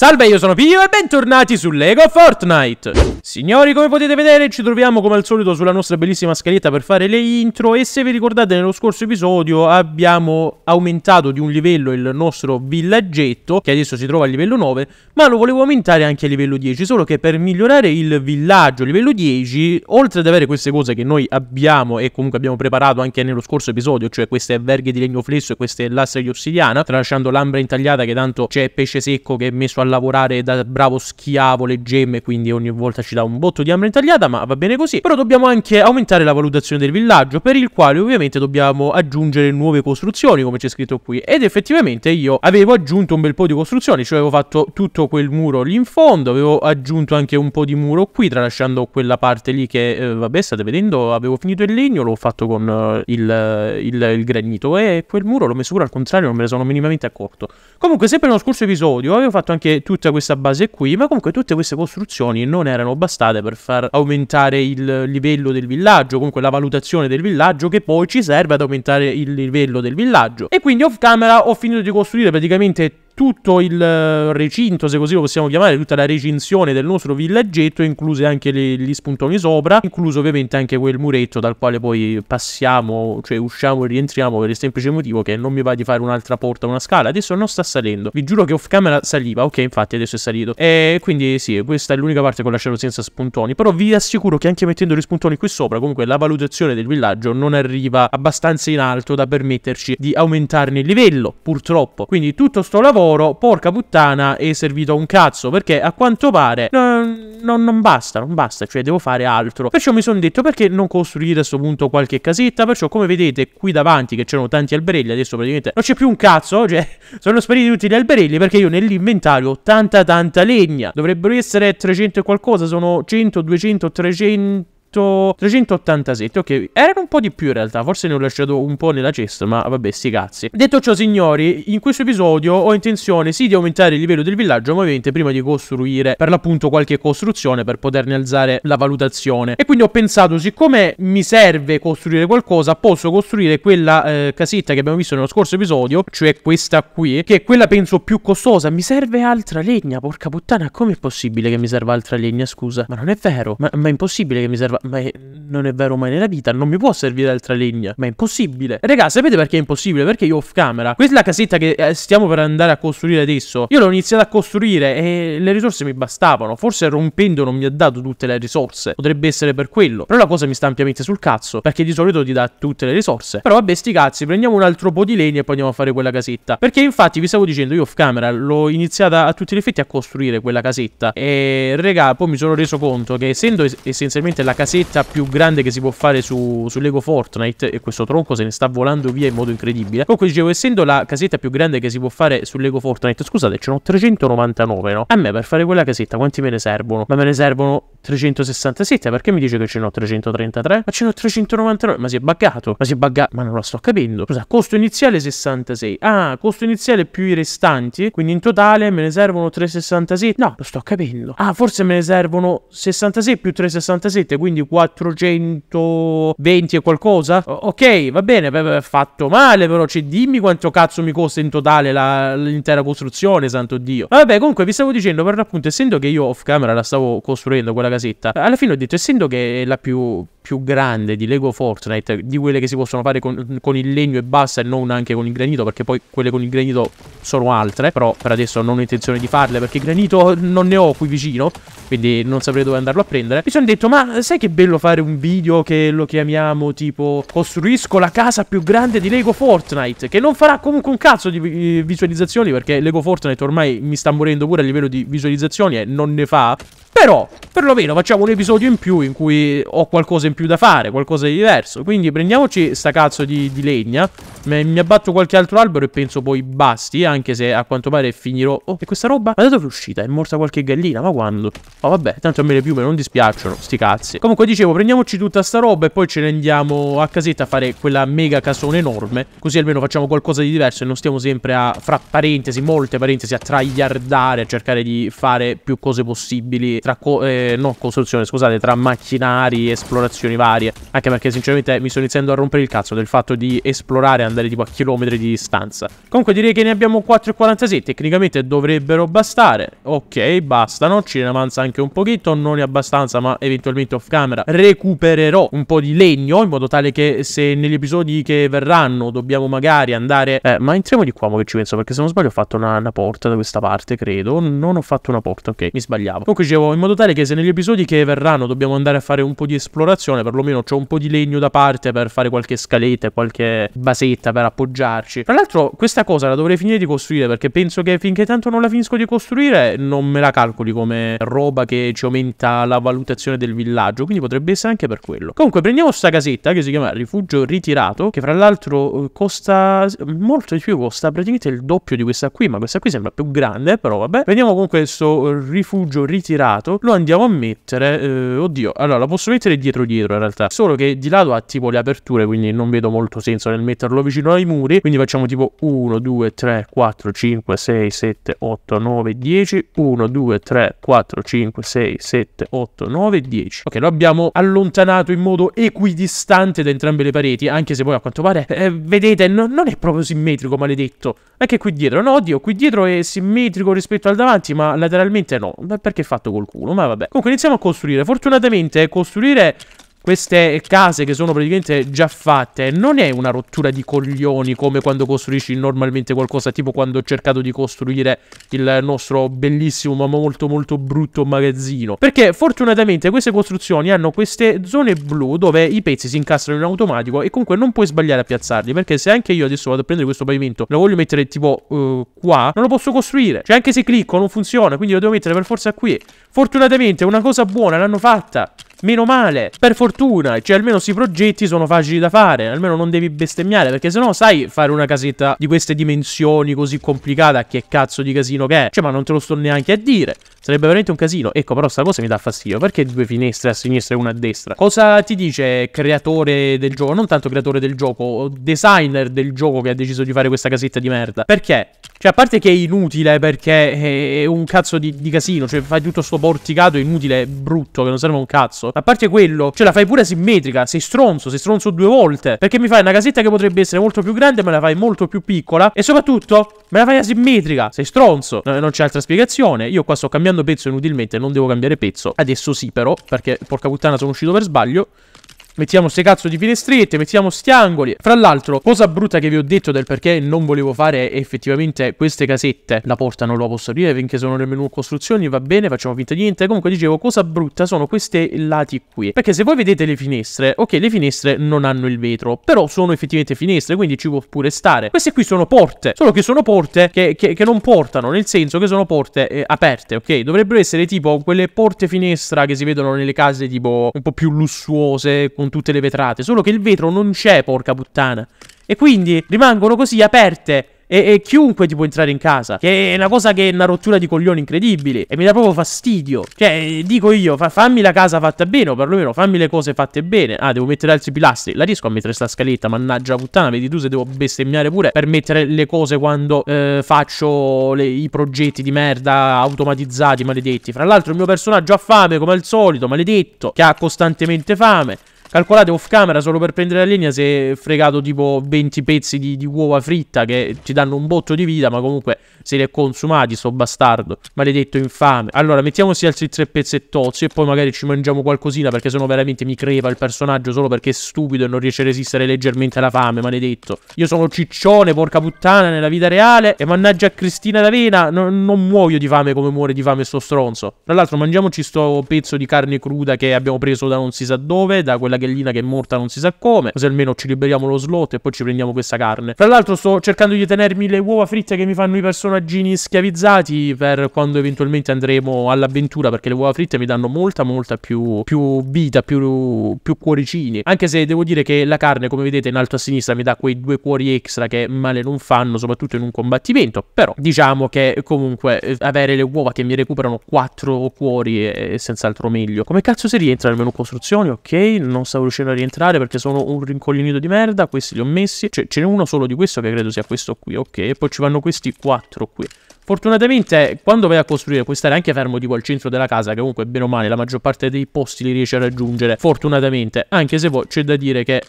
Salve, io sono Pio e bentornati su LEGO Fortnite! Signori, come potete vedere, ci troviamo come al solito sulla nostra bellissima scaletta per fare le intro e se vi ricordate nello scorso episodio abbiamo aumentato di un livello il nostro villaggetto, che adesso si trova a livello 9, ma lo volevo aumentare anche a livello 10, solo che per migliorare il villaggio a livello 10, oltre ad avere queste cose che noi abbiamo e comunque abbiamo preparato anche nello scorso episodio, cioè queste verghe di legno flesso e queste lastre di ossidiana, tralasciando l'ambra intagliata che tanto c'è pesce secco che è messo alla lavorare da bravo schiavo le gemme, quindi ogni volta ci dà un botto di ambra intagliata, ma va bene così. Però dobbiamo anche aumentare la valutazione del villaggio, per il quale ovviamente dobbiamo aggiungere nuove costruzioni, come c'è scritto qui. Ed effettivamente io avevo aggiunto un bel po' di costruzioni, cioè avevo fatto tutto quel muro lì in fondo, avevo aggiunto anche un po' di muro qui, tralasciando quella parte lì che, eh, vabbè, state vedendo, avevo finito il legno, l'ho fatto con eh, il, il, il granito, e quel muro l'ho messo pure al contrario, non me ne sono minimamente accorto. Comunque, sempre nello scorso episodio avevo fatto anche tutta questa base qui, ma comunque tutte queste costruzioni non erano bastate per far aumentare il livello del villaggio, comunque la valutazione del villaggio che poi ci serve ad aumentare il livello del villaggio. E quindi off camera ho finito di costruire praticamente tutto il eh, recinto, se così lo possiamo chiamare, tutta la recinzione del nostro villaggetto, incluse anche le, gli spuntoni sopra, incluso ovviamente anche quel muretto dal quale poi passiamo, cioè usciamo e rientriamo per il semplice motivo che non mi va di fare un'altra porta, una scala. Adesso non sta salendo, vi giuro che off camera saliva, ok infatti adesso è salito. E quindi sì, questa è l'unica parte che ho lasciato senza spuntoni, però vi assicuro che anche mettendo gli spuntoni qui sopra, comunque la valutazione del villaggio non arriva abbastanza in alto da permetterci di aumentarne il livello, purtroppo. Quindi tutto sto lavoro loro, porca puttana, è servito a un cazzo. Perché a quanto pare non, non, non basta, non basta, cioè devo fare altro. Perciò mi sono detto perché non costruire a questo punto qualche casetta. Perciò come vedete qui davanti che c'erano tanti alberelli, adesso praticamente non c'è più un cazzo. Cioè sono spariti tutti gli alberelli perché io nell'inventario ho tanta tanta legna. Dovrebbero essere 300 e qualcosa, sono 100, 200, 300... 387, ok, erano un po' di più in realtà, forse ne ho lasciato un po' nella cesta, ma vabbè, sti cazzi. Detto ciò, signori, in questo episodio ho intenzione sì di aumentare il livello del villaggio, ma ovviamente prima di costruire per l'appunto qualche costruzione per poterne alzare la valutazione. E quindi ho pensato, siccome mi serve costruire qualcosa, posso costruire quella eh, casetta che abbiamo visto nello scorso episodio, cioè questa qui, che è quella penso più costosa. Mi serve altra legna, porca puttana, com'è possibile che mi serva altra legna, scusa? Ma non è vero, ma, ma è impossibile che mi serva fa, ma è, non è vero mai nella vita, non mi può servire altra legna, ma è impossibile. Raga, sapete perché è impossibile? Perché io off camera, questa è la casetta che eh, stiamo per andare a costruire adesso, io l'ho iniziata a costruire e le risorse mi bastavano, forse rompendo non mi ha dato tutte le risorse, potrebbe essere per quello, però la cosa mi sta ampiamente sul cazzo, perché di solito ti dà tutte le risorse. Però vabbè, sti cazzi, prendiamo un altro po' di legna e poi andiamo a fare quella casetta. Perché infatti vi stavo dicendo, io off camera l'ho iniziata a tutti gli effetti a costruire quella casetta e regà, poi mi sono reso conto che essendo es essenzialmente la casetta casetta più grande che si può fare su, su Lego Fortnite e questo tronco se ne sta volando via in modo incredibile. Comunque dicevo, essendo la casetta più grande che si può fare su Lego Fortnite, scusate, ce n'ho 399, no? A me per fare quella casetta quanti me ne servono? Ma me ne servono 367, perché mi dice che ce n'ho 333? Ma ce n'ho 399, ma si è buggato, ma si è buggato, ma non lo sto capendo. Scusa, costo iniziale 66, ah, costo iniziale più i restanti, quindi in totale me ne servono 366. no, lo sto capendo. Ah, forse me ne servono 66 più 367, quindi quindi 420 e qualcosa. O ok, va bene, beh, fatto male però, cioè dimmi quanto cazzo mi costa in totale l'intera costruzione, santo Dio. Vabbè, comunque vi stavo dicendo per l'appunto, essendo che io off camera la stavo costruendo quella casetta, alla fine ho detto, essendo che è la più più grande di Lego Fortnite, di quelle che si possono fare con, con, il legno e basta e non anche con il granito, perché poi quelle con il granito sono altre, però per adesso non ho intenzione di farle perché granito non ne ho qui vicino, quindi non saprei dove andarlo a prendere. Mi sono detto, ma sai che bello fare un video che lo chiamiamo tipo costruisco la casa più grande di Lego Fortnite, che non farà comunque un cazzo di eh, visualizzazioni perché Lego Fortnite ormai mi sta morendo pure a livello di visualizzazioni e non ne fa. Però, perlomeno facciamo un episodio in più in cui ho qualcosa in più da fare, qualcosa di diverso. Quindi prendiamoci sta cazzo di, di legna. Mi, abbatto qualche altro albero e penso poi basti, anche se a quanto pare finirò... Oh, e questa roba? Ma da dove è uscita? È morta qualche gallina? Ma quando? Oh, vabbè, tanto a me le piume non dispiacciono, sti cazzi. Comunque dicevo, prendiamoci tutta sta roba e poi ce ne andiamo a casetta a fare quella mega casone enorme. Così almeno facciamo qualcosa di diverso e non stiamo sempre a, fra parentesi, molte parentesi, a tragliardare, a cercare di fare più cose possibili tra, co eh, no, costruzione, scusate, tra macchinari, esplorazioni varie. Anche perché sinceramente mi sto iniziando a rompere il cazzo del fatto di esplorare e andare tipo a chilometri di distanza. Comunque direi che ne abbiamo 4,46, tecnicamente dovrebbero bastare. Ok, bastano, ce ne avanza anche un pochino. non è abbastanza ma eventualmente off camera recupererò un po' di legno in modo tale che se negli episodi che verranno dobbiamo magari andare... Eh, ma entriamo di qua, mo che ci penso, perché se non sbaglio ho fatto una, una porta da questa parte, credo. Non ho fatto una porta, ok, mi sbagliavo. Comunque dicevo, in modo tale che se negli episodi che verranno dobbiamo andare a fare un po' di esplorazione, perlomeno c'ho un po' di legno da parte per fare qualche scaletta, qualche basetta per appoggiarci. Tra l'altro questa cosa la dovrei finire di costruire perché penso che finché tanto non la finisco di costruire non me la calcoli come roba che ci aumenta la valutazione del villaggio, quindi potrebbe essere anche per quello. Comunque prendiamo sta casetta che si chiama Rifugio Ritirato, che fra l'altro eh, costa molto di più, costa praticamente il doppio di questa qui, ma questa qui sembra più grande, però vabbè. Prendiamo comunque questo eh, Rifugio Ritirato lato, lo andiamo a mettere, eh, oddio, allora lo posso mettere dietro dietro in realtà, solo che di lato ha tipo le aperture, quindi non vedo molto senso nel metterlo vicino ai muri, quindi facciamo tipo 1, 2, 3, 4, 5, 6, 7, 8, 9, 10, 1, 2, 3, 4, 5, 6, 7, 8, 9, 10. Ok, lo abbiamo allontanato in modo equidistante da entrambe le pareti, anche se poi a quanto pare, eh, vedete, no, non è proprio simmetrico, maledetto. Anche qui dietro, no, oddio, qui dietro è simmetrico rispetto al davanti, ma lateralmente no. Perché è fatto col culo? culo, ma vabbè. Comunque iniziamo a costruire. Fortunatamente costruire queste case che sono praticamente già fatte non è una rottura di coglioni come quando costruisci normalmente qualcosa, tipo quando ho cercato di costruire il nostro bellissimo ma molto molto brutto magazzino. Perché fortunatamente queste costruzioni hanno queste zone blu dove i pezzi si incastrano in automatico e comunque non puoi sbagliare a piazzarli, perché se anche io adesso vado a prendere questo pavimento, lo voglio mettere tipo uh, qua, non lo posso costruire. Cioè anche se clicco non funziona, quindi lo devo mettere per forza qui. Fortunatamente una cosa buona l'hanno fatta. Meno male, per fortuna, cioè almeno questi progetti sono facili da fare, almeno non devi bestemmiare, perché sennò sai fare una casetta di queste dimensioni così complicata, che cazzo di casino che è? Cioè ma non te lo sto neanche a dire, sarebbe veramente un casino. Ecco però sta cosa mi dà fastidio, perché due finestre a sinistra e una a destra? Cosa ti dice creatore del gioco, non tanto creatore del gioco, designer del gioco che ha deciso di fare questa casetta di merda? Perché cioè, a parte che è inutile perché è un cazzo di, di casino. Cioè, fai tutto sto porticato inutile, brutto, che non serve un cazzo. A parte quello, cioè, la fai pure simmetrica. Sei stronzo, sei stronzo due volte. Perché mi fai una casetta che potrebbe essere molto più grande, me la fai molto più piccola. E soprattutto, me la fai asimmetrica. Sei stronzo. No, non c'è altra spiegazione. Io qua sto cambiando pezzo inutilmente, non devo cambiare pezzo. Adesso sì, però, perché porca puttana sono uscito per sbaglio. Mettiamo ste cazzo di finestrette, mettiamo sti angoli. Fra l'altro, cosa brutta che vi ho detto del perché non volevo fare effettivamente queste casette. La porta non la posso aprire finché sono nel menu costruzioni, va bene, facciamo finta di niente. Comunque dicevo, cosa brutta sono questi lati qui. Perché se voi vedete le finestre, ok, le finestre non hanno il vetro, però sono effettivamente finestre, quindi ci può pure stare. Queste qui sono porte, solo che sono porte che, che, che non portano, nel senso che sono porte eh, aperte, ok? Dovrebbero essere tipo quelle porte finestra che si vedono nelle case tipo un po' più lussuose, con con tutte le vetrate. Solo che il vetro non c'è, porca puttana. E quindi rimangono così aperte. E, e, chiunque ti può entrare in casa. Che è una cosa che è una rottura di coglioni incredibile. E mi dà proprio fastidio. Cioè, dico io, fa, fammi la casa fatta bene, o perlomeno fammi le cose fatte bene. Ah, devo mettere altri pilastri. La riesco a mettere sta scaletta, mannaggia puttana. Vedi tu se devo bestemmiare pure per mettere le cose quando eh, faccio le, i progetti di merda automatizzati, maledetti. Fra l'altro il mio personaggio ha fame, come al solito, maledetto, che ha costantemente fame. Calcolate off camera solo per prendere la linea si è fregato tipo 20 pezzi di, di uova fritta che ti danno un botto di vita ma comunque se li è consumati sto bastardo maledetto infame Allora mettiamoci altri tre pezzettozzi e poi magari ci mangiamo qualcosina perché sennò veramente mi crepa il personaggio solo perché è stupido e non riesce a resistere leggermente alla fame maledetto Io sono ciccione porca puttana nella vita reale e mannaggia Cristina D'Avena no, non muoio di fame come muore di fame sto stronzo Tra l'altro mangiamoci sto pezzo di carne cruda che abbiamo preso da non si sa dove da quella ghellina che è morta non si sa come. Così almeno ci liberiamo lo slot e poi ci prendiamo questa carne. Tra l'altro sto cercando di tenermi le uova fritte che mi fanno i personaggini schiavizzati per quando eventualmente andremo all'avventura perché le uova fritte mi danno molta molta più, più vita, più, più, cuoricini. Anche se devo dire che la carne come vedete in alto a sinistra mi dà quei due cuori extra che male non fanno soprattutto in un combattimento. Però diciamo che comunque avere le uova che mi recuperano quattro cuori è senz'altro meglio. Come cazzo si rientra nel menu costruzioni? Ok, non stavo riuscendo a rientrare perché sono un rincoglionito di merda. Questi li ho messi. Cioè, ce n'è uno solo di questo che credo sia questo qui, ok. E poi ci vanno questi quattro qui. Fortunatamente eh, quando vai a costruire puoi stare anche fermo tipo al centro della casa che comunque bene o male la maggior parte dei posti li riesci a raggiungere fortunatamente anche se poi boh, c'è da dire che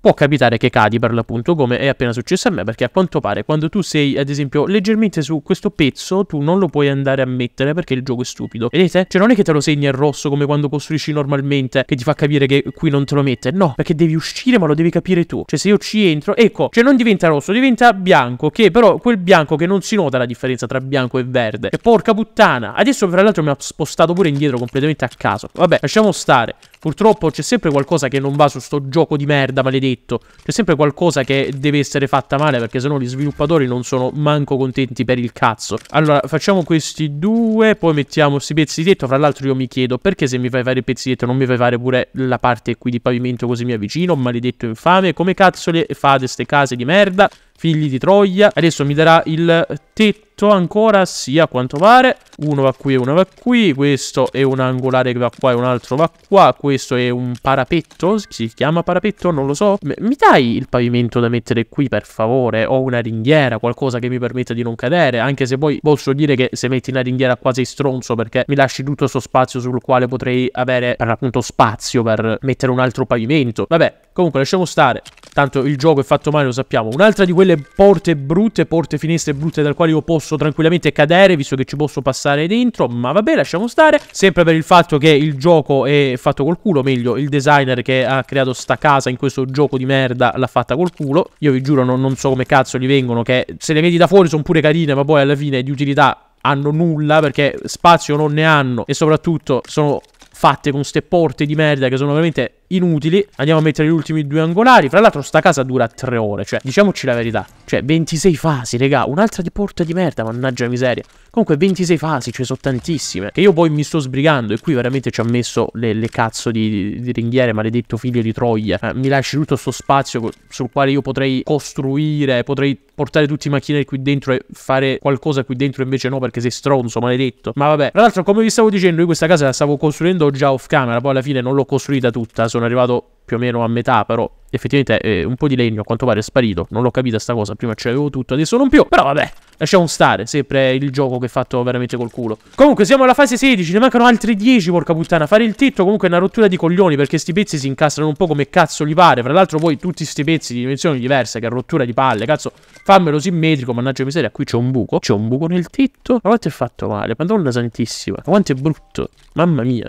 può capitare che cadi per l'appunto come è appena successo a me perché a quanto pare quando tu sei ad esempio leggermente su questo pezzo tu non lo puoi andare a mettere perché il gioco è stupido vedete? Cioè non è che te lo segni in rosso come quando costruisci normalmente che ti fa capire che qui non te lo mette no perché devi uscire ma lo devi capire tu cioè se io ci entro ecco cioè non diventa rosso diventa bianco che però quel bianco che non si nota la differenza tra bianco e verde che cioè, porca puttana adesso fra l'altro mi ha spostato pure indietro completamente a caso vabbè lasciamo stare Purtroppo c'è sempre qualcosa che non va su sto gioco di merda maledetto. C'è sempre qualcosa che deve essere fatta male perché sennò gli sviluppatori non sono manco contenti per il cazzo. Allora, facciamo questi due, poi mettiamo questi pezzi di tetto. Fra l'altro io mi chiedo perché se mi fai fare i pezzi di tetto non mi fai fare pure la parte qui di pavimento così mi avvicino, maledetto infame. Come cazzo le fate ste case di merda? Figli di Troia. Adesso mi darà il tetto 8 ancora, sì, a quanto pare. Uno va qui e uno va qui. Questo è un angolare che va qua e un altro va qua. Questo è un parapetto. Si chiama parapetto, non lo so. Mi dai il pavimento da mettere qui, per favore? O una ringhiera, qualcosa che mi permetta di non cadere. Anche se poi posso dire che se metti una ringhiera qua sei stronzo perché mi lasci tutto questo spazio sul quale potrei avere per appunto spazio per mettere un altro pavimento. Vabbè, comunque lasciamo stare. Tanto il gioco è fatto male, lo sappiamo. Un'altra di quelle porte brutte, porte finestre brutte dal quale io posso posso tranquillamente cadere visto che ci posso passare dentro, ma vabbè lasciamo stare. Sempre per il fatto che il gioco è fatto col culo, meglio il designer che ha creato sta casa in questo gioco di merda l'ha fatta col culo. Io vi giuro non, non so come cazzo gli vengono che se le vedi da fuori sono pure carine ma poi alla fine di utilità hanno nulla perché spazio non ne hanno e soprattutto sono fatte con ste porte di merda che sono veramente inutili. Andiamo a mettere gli ultimi due angolari. Fra l'altro sta casa dura tre ore, cioè, diciamoci la verità. Cioè, 26 fasi, regà. un'altra di porta di merda, mannaggia miseria. Comunque 26 fasi, ce cioè, sono tantissime. Che io poi mi sto sbrigando e qui veramente ci ha messo le, le cazzo di, di, di, ringhiere, maledetto figlio di Troia. Eh, mi lasci tutto sto spazio sul quale io potrei costruire, potrei portare tutti i macchinari qui dentro e fare qualcosa qui dentro invece no perché sei stronzo, maledetto. Ma vabbè, tra l'altro come vi stavo dicendo, io questa casa la stavo costruendo già off camera, poi alla fine non l'ho costruita tutta, sono sono arrivato più o meno a metà, però effettivamente eh, un po' di legno a quanto pare è sparito. Non l'ho capita sta cosa, prima ce l'avevo tutto, adesso non più. Però vabbè, lasciamo stare, sempre il gioco che è fatto veramente col culo. Comunque siamo alla fase 16, ne mancano altri 10, porca puttana. Fare il tetto comunque è una rottura di coglioni perché sti pezzi si incastrano un po' come cazzo gli pare. Fra l'altro voi tutti sti pezzi di dimensioni diverse, che è rottura di palle, cazzo. Fammelo simmetrico, mannaggia miseria, qui c'è un buco. C'è un buco nel tetto. Ma quanto è fatto male, madonna santissima. Ma quanto è brutto, mamma mia.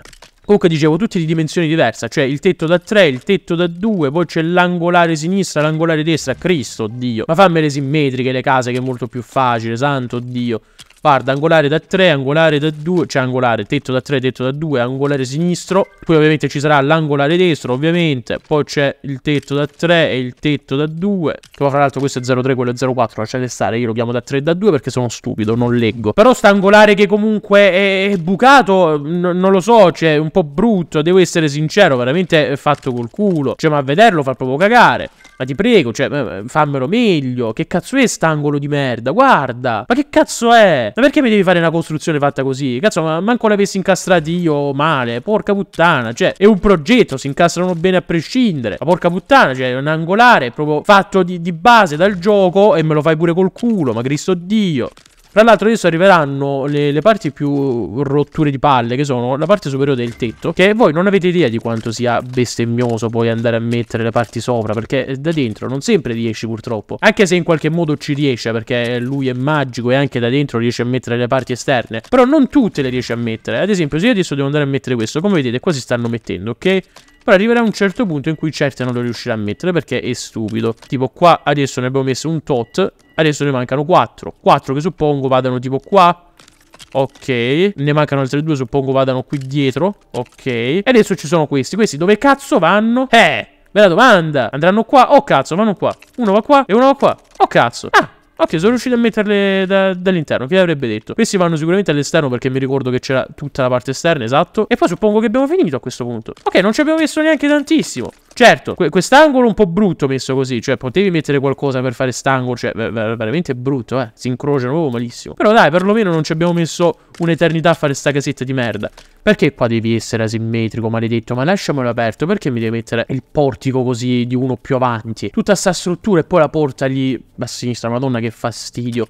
Comunque dicevo, tutti di dimensioni diverse, cioè il tetto da 3, il tetto da 2, poi c'è l'angolare sinistra, l'angolare destra, Cristo, oddio Ma fammele simmetriche le case che è molto più facile, santo oddio Guarda, angolare da 3, angolare da 2, cioè angolare, tetto da 3, tetto da 2, angolare sinistro. Poi ovviamente ci sarà l'angolare destro, ovviamente. Poi c'è il tetto da 3 e il tetto da 2. Che poi fra l'altro questo è 0,3, quello è 0,4, lasciate stare. Io lo chiamo da 3 e da 2 perché sono stupido, non leggo. Però sta angolare che comunque è, è bucato, non lo so, cioè è un po' brutto. Devo essere sincero, veramente è fatto col culo. Cioè ma a vederlo fa proprio cagare. Ma ti prego, cioè, fammelo meglio. Che cazzo è st'angolo di merda? Guarda. Ma che cazzo è? Ma perché mi devi fare una costruzione fatta così? Cazzo, ma manco l'avessi incastrato io male. Porca puttana. Cioè, è un progetto. Si incastrano bene a prescindere. Ma porca puttana, cioè, è un angolare proprio fatto di, di base dal gioco e me lo fai pure col culo. Ma Cristo Dio. Tra l'altro adesso arriveranno le, le, parti più rotture di palle, che sono la parte superiore del tetto, che voi non avete idea di quanto sia bestemmioso poi andare a mettere le parti sopra, perché da dentro non sempre riesci purtroppo. Anche se in qualche modo ci riesce, perché lui è magico e anche da dentro riesce a mettere le parti esterne. Però non tutte le riesce a mettere. Ad esempio, se io adesso devo andare a mettere questo, come vedete qua si stanno mettendo, ok? Però arriverà un certo punto in cui certe non lo riuscirà a mettere perché è stupido. Tipo qua adesso ne abbiamo messo un tot, adesso ne mancano 4. 4 che suppongo vadano tipo qua, Ok Ne mancano altre due suppongo vadano qui dietro Ok E adesso ci sono questi Questi dove cazzo vanno? Eh Bella domanda Andranno qua? Oh cazzo vanno qua Uno va qua e uno va qua Oh cazzo Ah Ok, sono riuscito a metterle da, dall'interno, chi avrebbe detto? Questi vanno sicuramente all'esterno perché mi ricordo che c'era tutta la parte esterna, esatto. E poi suppongo che abbiamo finito a questo punto. Ok, non ci abbiamo messo neanche tantissimo. Certo, que- quest'angolo un po' brutto messo così, cioè potevi mettere qualcosa per fare st'angolo, cioè ver- ver- veramente brutto, eh. Si incrociano proprio malissimo. Però dai, perlomeno non ci abbiamo messo un'eternità a fare sta casetta di merda. Perché qua devi essere asimmetrico, maledetto? Ma lasciamelo aperto, perché mi devi mettere il portico così di uno più avanti? Tutta sta struttura e poi la porta lì a sinistra, madonna che fastidio.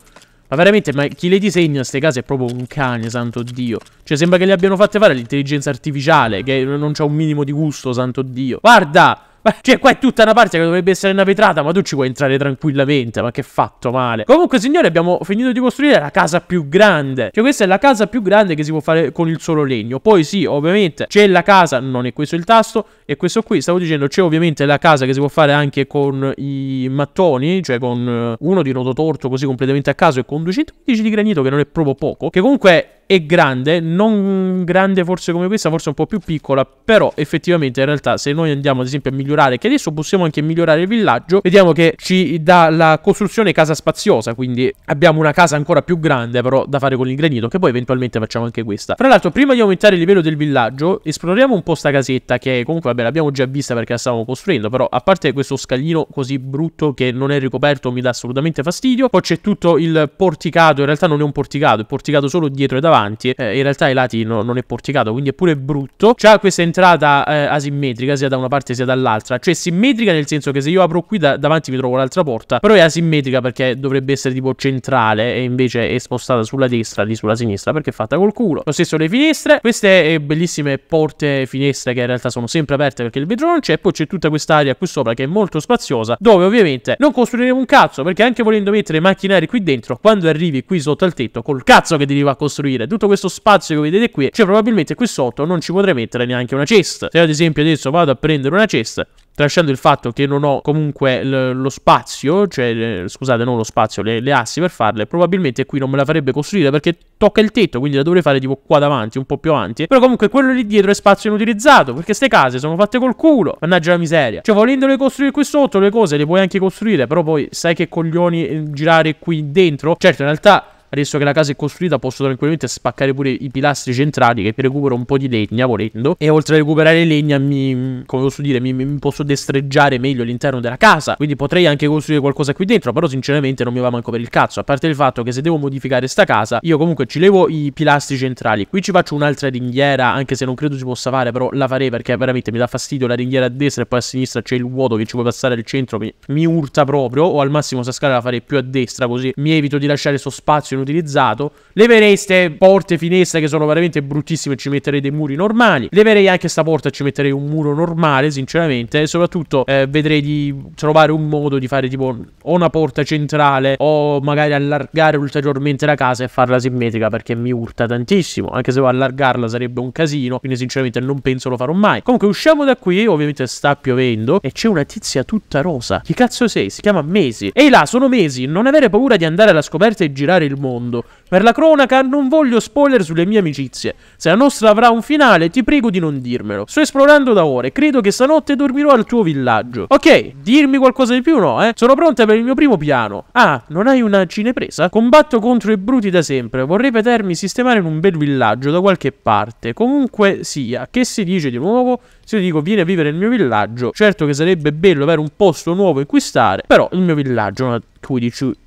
Ma veramente, ma chi le disegna queste case è proprio un cane, santo Dio. Cioè, sembra che le abbiano fatte fare l'intelligenza artificiale, che non c'ha un minimo di gusto, santo Dio. Guarda! cioè, qua è tutta una parte che dovrebbe essere una vetrata, ma tu ci puoi entrare tranquillamente. Ma che fatto male. Comunque, signori, abbiamo finito di costruire la casa più grande. Cioè, questa è la casa più grande che si può fare con il solo legno. Poi, sì, ovviamente, c'è la casa, non è questo il tasto, e questo qui. Stavo dicendo, c'è ovviamente la casa che si può fare anche con i mattoni, cioè con eh, uno di nodo torto così completamente a caso e con 215 di granito, che non è proprio poco. Che comunque è grande, non grande forse come questa, forse un po' più piccola, però effettivamente in realtà se noi andiamo ad esempio a migliorare, che adesso possiamo anche migliorare il villaggio, vediamo che ci dà la costruzione casa spaziosa, quindi abbiamo una casa ancora più grande però da fare con il granito, che poi eventualmente facciamo anche questa. Tra l'altro prima di aumentare il livello del villaggio, esploriamo un po' sta casetta che comunque vabbè l'abbiamo già vista perché la stavamo costruendo, però a parte questo scalino così brutto che non è ricoperto mi dà assolutamente fastidio, poi c'è tutto il porticato, in realtà non è un porticato, è porticato solo dietro e davanti, davanti eh, in realtà i lati no, non è porticato quindi è pure brutto c'ha questa entrata eh, asimmetrica sia da una parte sia dall'altra cioè simmetrica nel senso che se io apro qui da davanti mi trovo l'altra porta però è asimmetrica perché dovrebbe essere tipo centrale e invece è spostata sulla destra lì sulla sinistra perché è fatta col culo lo stesso le finestre queste eh, bellissime porte finestre che in realtà sono sempre aperte perché il vetro non c'è poi c'è tutta quest'area qui sopra che è molto spaziosa dove ovviamente non costruiremo un cazzo perché anche volendo mettere macchinari qui dentro quando arrivi qui sotto al tetto col cazzo che devi va a costruire dire, tutto questo spazio che vedete qui, cioè probabilmente qui sotto non ci potrei mettere neanche una cesta. Se ad esempio adesso vado a prendere una cesta, Trasciando il fatto che non ho comunque lo spazio, cioè scusate, non lo spazio, le, le, assi per farle, probabilmente qui non me la farebbe costruire perché tocca il tetto, quindi la dovrei fare tipo qua davanti, un po' più avanti. Però comunque quello lì dietro è spazio inutilizzato, perché queste case sono fatte col culo. Mannaggia la miseria. Cioè, volendole costruire qui sotto, le cose le puoi anche costruire, però poi sai che coglioni eh, girare qui dentro. Certo, in realtà Adesso che la casa è costruita posso tranquillamente spaccare pure i pilastri centrali che recupero un po' di legna volendo. E oltre a recuperare legna mi, come posso dire, mi, mi posso destreggiare meglio all'interno della casa. Quindi potrei anche costruire qualcosa qui dentro, però sinceramente non mi va manco per il cazzo. A parte il fatto che se devo modificare sta casa, io comunque ci levo i pilastri centrali. Qui ci faccio un'altra ringhiera, anche se non credo si possa fare, però la farei perché veramente mi dà fastidio la ringhiera a destra e poi a sinistra c'è il vuoto che ci può passare al centro, mi, mi urta proprio. O al massimo sta scala la farei più a destra, così mi evito di lasciare sto spazio in utilizzato. Leverei queste porte finestre che sono veramente bruttissime e ci metterei dei muri normali. Leverei anche questa porta e ci metterei un muro normale, sinceramente. E soprattutto eh, vedrei di trovare un modo di fare tipo o una porta centrale o magari allargare ulteriormente la casa e farla simmetrica perché mi urta tantissimo. Anche se allargarla sarebbe un casino, quindi sinceramente non penso lo farò mai. Comunque usciamo da qui, ovviamente sta piovendo e c'è una tizia tutta rosa. Chi cazzo sei? Si chiama Mesi. Ehi là, sono Mesi, non avere paura di andare alla scoperta e girare il mondo mondo. Per la cronaca, non voglio spoiler sulle mie amicizie. Se la nostra avrà un finale, ti prego di non dirmelo. Sto esplorando da ore, credo che stanotte dormirò al tuo villaggio. Ok, dirmi qualcosa di più no, eh? Sono pronta per il mio primo piano. Ah, non hai una cinepresa? Combatto contro i bruti da sempre, vorrei vedermi sistemare in un bel villaggio da qualche parte. Comunque sia, che si dice di nuovo? Se io dico vieni a vivere nel mio villaggio, certo che sarebbe bello avere un posto nuovo e cui stare, però il mio villaggio non ha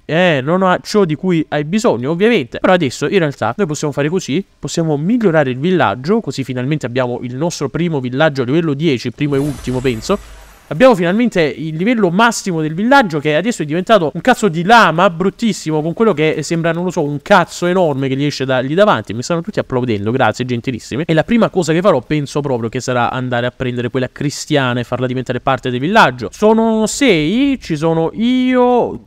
eh, non ha ciò di cui hai bisogno, ovviamente. Però adesso, in realtà, noi possiamo fare così, possiamo migliorare il villaggio, così finalmente abbiamo il nostro primo villaggio a livello 10, primo e ultimo, penso. Abbiamo finalmente il livello massimo del villaggio che adesso è diventato un cazzo di lama bruttissimo con quello che sembra, non lo so, un cazzo enorme che gli esce da lì davanti. Mi stanno tutti applaudendo, grazie, gentilissimi. E la prima cosa che farò penso proprio che sarà andare a prendere quella cristiana e farla diventare parte del villaggio. Sono sei, ci sono io,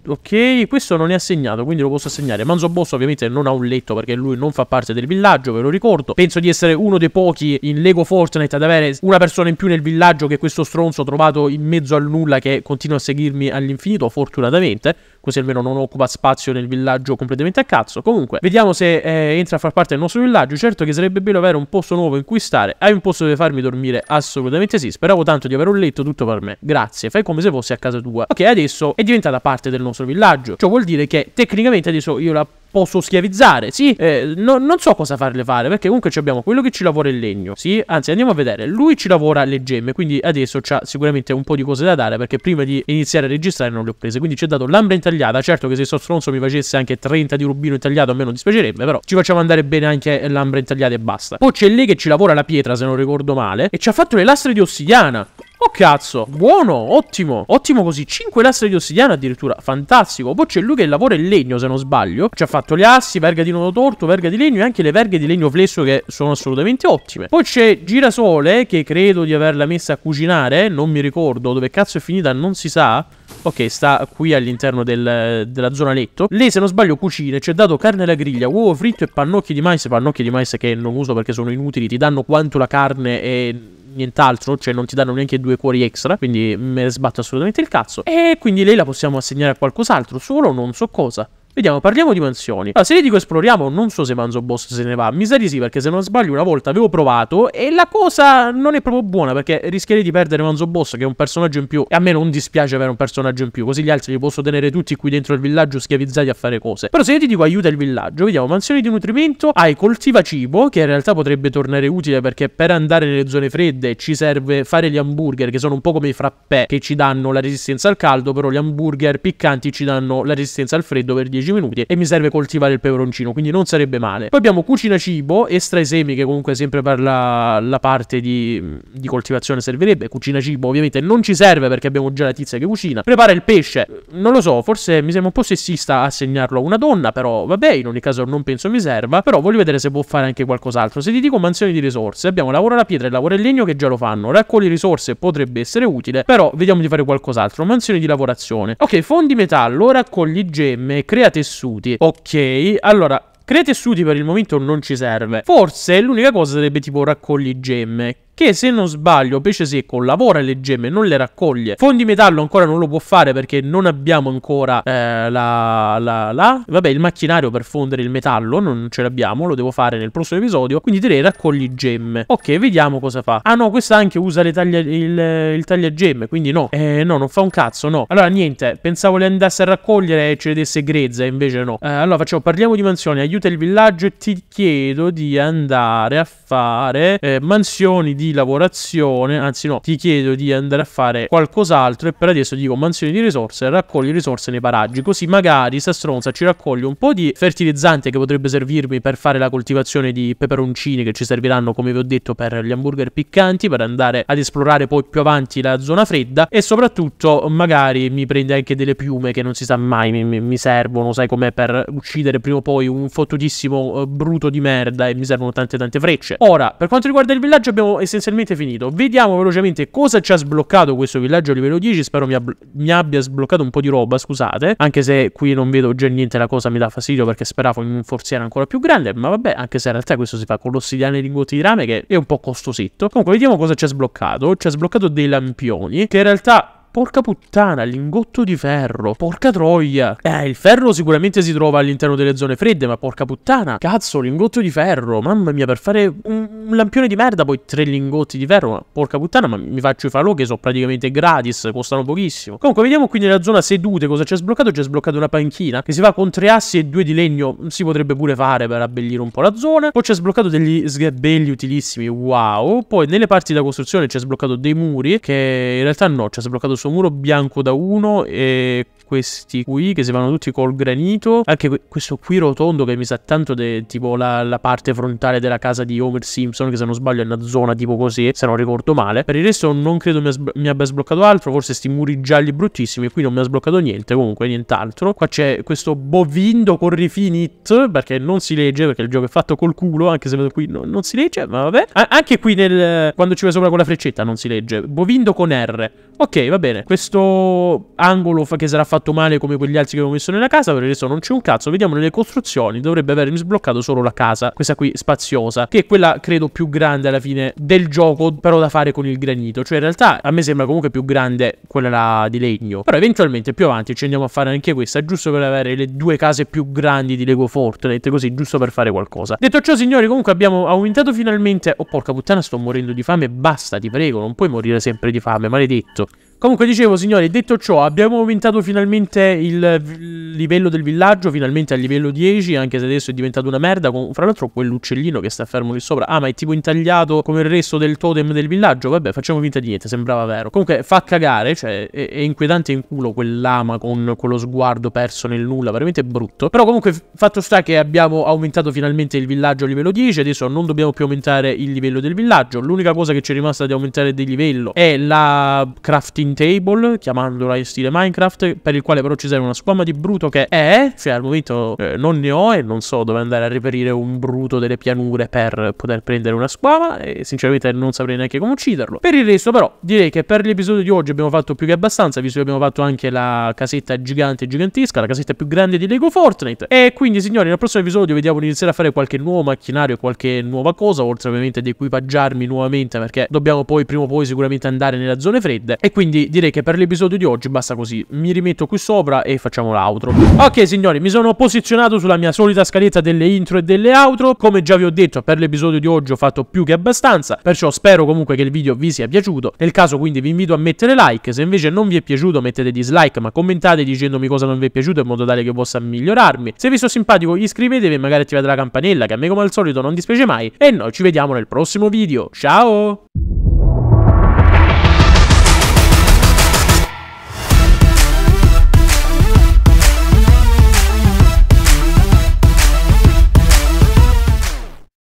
ok, questo non è assegnato, quindi lo posso assegnare. Manzo Boss ovviamente non ha un letto perché lui non fa parte del villaggio, ve lo ricordo. Penso di essere uno dei pochi in Lego Fortnite ad avere una persona in più nel villaggio che questo stronzo trovato in mezzo al nulla che continua a seguirmi all'infinito, fortunatamente, così almeno non occupa spazio nel villaggio completamente a cazzo. Comunque, vediamo se eh, entra a far parte del nostro villaggio. Certo che sarebbe bello avere un posto nuovo in cui stare. Hai un posto dove farmi dormire? Assolutamente sì. Speravo tanto di avere un letto tutto per me. Grazie, fai come se fossi a casa tua. Ok, adesso è diventata parte del nostro villaggio. Ciò vuol dire che tecnicamente adesso io la posso schiavizzare, sì, eh, no, non so cosa farle fare, perché comunque abbiamo quello che ci lavora il legno, sì, anzi andiamo a vedere, lui ci lavora le gemme, quindi adesso c'ha sicuramente un po' di cose da dare, perché prima di iniziare a registrare non le ho prese, quindi ci ha dato l'ambra intagliata. Certo che se sto stronzo mi facesse anche 30 di rubino intagliato a me non dispiacerebbe, però ci facciamo andare bene anche l'ambra intagliata e basta. Poi c'è lei che ci lavora la pietra, se non ricordo male, e ci ha fatto le lastre di ossidiana. Oh cazzo, buono, ottimo Ottimo così, 5 lastre di ossidiana addirittura Fantastico, poi c'è lui che lavora il legno Se non sbaglio, ci ha fatto gli assi Verga di nodo torto, verga di legno e anche le verghe di legno flesso Che sono assolutamente ottime Poi c'è girasole, che credo di averla messa a cucinare Non mi ricordo, dove cazzo è finita non si sa Ok, sta qui all'interno del, della zona letto. Lei, se non sbaglio, cucina. Ci ha dato carne alla griglia, uovo fritto e pannocchi di mais. Pannocchi di mais che non uso perché sono inutili. Ti danno quanto la carne è nient'altro, cioè non ti danno neanche due cuori extra, quindi me ne sbatto assolutamente il cazzo. E quindi lei la possiamo assegnare a qualcos'altro, solo non so cosa. Vediamo, parliamo di mansioni. Allora, se le dico esploriamo, non so se Manzo Boss se ne va. Mi sa di sì, perché se non sbaglio una volta avevo provato e la cosa non è proprio buona, perché rischierei di perdere Manzo Boss, che è un personaggio in più. E a me non dispiace avere un personaggio in più, così gli altri li posso tenere tutti qui dentro il villaggio schiavizzati a fare cose. Però se io ti dico aiuta il villaggio, vediamo, mansioni di nutrimento, hai coltiva cibo, che in realtà potrebbe tornare utile perché per andare nelle zone fredde ci serve fare gli hamburger, che sono un po' come i frappè, che ci danno la resistenza al caldo, però gli hamburger piccanti ci danno la resistenza al freddo per 10 15 minuti e mi serve coltivare il peperoncino, quindi non sarebbe male. Poi abbiamo cucina cibo, estra i semi che comunque sempre per la, la parte di, di, coltivazione servirebbe, cucina cibo ovviamente non ci serve perché abbiamo già la tizia che cucina. Prepara il pesce, non lo so, forse mi sembra un po' sessista assegnarlo a una donna, però vabbè, in ogni caso non penso mi serva, però voglio vedere se può fare anche qualcos'altro. Se ti dico mansioni di risorse, abbiamo lavoro alla pietra e lavoro al legno che già lo fanno, raccogli risorse potrebbe essere utile, però vediamo di fare qualcos'altro. Mansioni di lavorazione. Ok, fondi metallo, raccogli gemme, creati tessuti. Ok, allora, Crea tessuti per il momento non ci serve. Forse l'unica cosa sarebbe tipo raccogli gemme che se non sbaglio pesce secco lavora le gemme, non le raccoglie. Fondi metallo ancora non lo può fare perché non abbiamo ancora eh, la, la, la... Vabbè, il macchinario per fondere il metallo non ce l'abbiamo, lo devo fare nel prossimo episodio. Quindi direi raccogli gemme. Ok, vediamo cosa fa. Ah no, questa anche usa le taglia, il, il gemme quindi no. Eh no, non fa un cazzo, no. Allora niente, pensavo le andasse a raccogliere e ce le desse grezza, invece no. Eh, allora facciamo, parliamo di mansioni, aiuta il villaggio e ti chiedo di andare a fare eh, mansioni di lavorazione, anzi no, ti chiedo di andare a fare qualcos'altro e per adesso dico mansioni di risorse, raccogli risorse nei paraggi, così magari sta stronza ci raccoglie un po' di fertilizzante che potrebbe servirmi per fare la coltivazione di peperoncini che ci serviranno come vi ho detto per gli hamburger piccanti, per andare ad esplorare poi più avanti la zona fredda e soprattutto magari mi prende anche delle piume che non si sa mai mi, mi servono, sai com'è per uccidere prima o poi un fottutissimo eh, bruto di merda e mi servono tante tante frecce. Ora, per quanto riguarda il villaggio abbiamo esistito essenzialmente finito. Vediamo velocemente cosa ci ha sbloccato questo villaggio livello 10. Spero mi, ab mi, abbia sbloccato un po' di roba, scusate. Anche se qui non vedo già niente, la cosa mi dà fastidio perché speravo in un forziere ancora più grande. Ma vabbè, anche se in realtà questo si fa con l'ossidiana e lingotti di rame che è un po' costosetto. Comunque, vediamo cosa ci ha sbloccato. Ci ha sbloccato dei lampioni che in realtà Porca puttana, lingotto di ferro. Porca troia. Eh, il ferro sicuramente si trova all'interno delle zone fredde, ma porca puttana. Cazzo, lingotto di ferro. Mamma mia, per fare un, lampione di merda, poi tre lingotti di ferro. Ma porca puttana, ma mi faccio i falò che sono praticamente gratis, costano pochissimo. Comunque, vediamo qui nella zona sedute cosa c'è sbloccato. C'è sbloccato una panchina che si fa con tre assi e due di legno. Si potrebbe pure fare per abbellire un po' la zona. Poi c'è sbloccato degli sgabelli utilissimi. Wow. Poi nelle parti da costruzione c'è sbloccato dei muri che in realtà no, c'è sbloccato suo muro bianco da 1 e questi qui che si fanno tutti col granito. Anche questo qui rotondo che mi sa tanto de, tipo la, la, parte frontale della casa di Homer Simpson, che se non sbaglio è una zona tipo così, se non ricordo male. Per il resto non credo mi, mi abbia sbloccato altro, forse sti muri gialli bruttissimi, qui non mi ha sbloccato niente, comunque nient'altro. Qua c'è questo bovindo con rifinit, perché non si legge, perché il gioco è fatto col culo, anche se vedo qui no, non si legge, ma vabbè. A anche qui nel... quando ci vai sopra con la freccetta non si legge. Bovindo con R. Ok, va bene. Questo angolo che sarà fatto fatto male come quegli altri che avevo messo nella casa, per adesso non c'è un cazzo. Vediamo nelle costruzioni, dovrebbe avermi sbloccato solo la casa, questa qui spaziosa, che è quella credo più grande alla fine del gioco, però da fare con il granito. Cioè in realtà a me sembra comunque più grande quella di legno, però eventualmente più avanti ci andiamo a fare anche questa, giusto per avere le due case più grandi di Lego Fortnite, così giusto per fare qualcosa. Detto ciò signori, comunque abbiamo aumentato finalmente... Oh porca puttana, sto morendo di fame, basta, ti prego, non puoi morire sempre di fame, maledetto. Comunque dicevo signori, detto ciò, abbiamo aumentato finalmente il livello del villaggio, finalmente a livello 10, anche se adesso è diventato una merda, con, fra l'altro quell'uccellino che sta fermo lì sopra, ah ma è tipo intagliato come il resto del totem del villaggio, vabbè facciamo finta di niente, sembrava vero. Comunque fa cagare, cioè è, è inquietante in culo quell'ama con quello sguardo perso nel nulla, veramente brutto. Però comunque fatto sta che abbiamo aumentato finalmente il villaggio a livello 10, adesso non dobbiamo più aumentare il livello del villaggio, l'unica cosa che ci è rimasta di aumentare di livello è la crafting Table, chiamandola in stile Minecraft, per il quale però ci serve una squama di bruto che è, cioè al momento eh, non ne ho e non so dove andare a reperire un bruto delle pianure per poter prendere una squama e sinceramente non saprei neanche come ucciderlo. Per il resto però direi che per l'episodio di oggi abbiamo fatto più che abbastanza, visto che abbiamo fatto anche la casetta gigante gigantesca, la casetta più grande di Lego Fortnite. E quindi signori nel prossimo episodio vediamo di iniziare a fare qualche nuovo macchinario, qualche nuova cosa, oltre ovviamente ad equipaggiarmi nuovamente perché dobbiamo poi prima o poi sicuramente andare nella zone fredde e quindi quindi direi che per l'episodio di oggi basta così. Mi rimetto qui sopra e facciamo l'outro. Ok signori, mi sono posizionato sulla mia solita scaletta delle intro e delle outro. Come già vi ho detto, per l'episodio di oggi ho fatto più che abbastanza. Perciò spero comunque che il video vi sia piaciuto. Nel caso quindi vi invito a mettere like. Se invece non vi è piaciuto mettete dislike, ma commentate dicendomi cosa non vi è piaciuto in modo tale che possa migliorarmi. Se vi sono simpatico iscrivetevi e magari attivate la campanella che a me come al solito non dispiace mai. E noi ci vediamo nel prossimo video. Ciao!